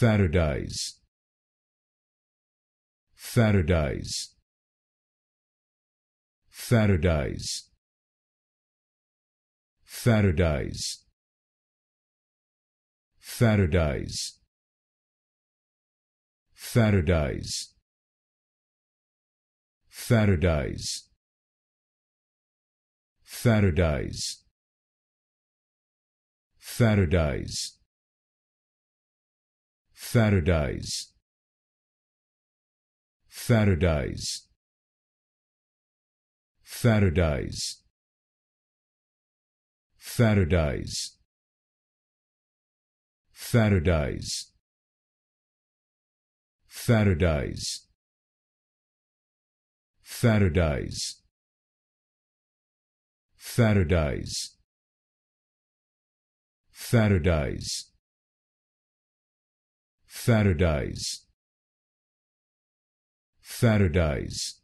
Faraday's Faraday's Faraday's Faraday's Faraday's Faraday's Faraday's Faraday's Faraday's Saturdays Saturdays Saturdays Saturdays Saturdays Saturdays Saturdays Saturdays Saturdays Saturdays Saturdays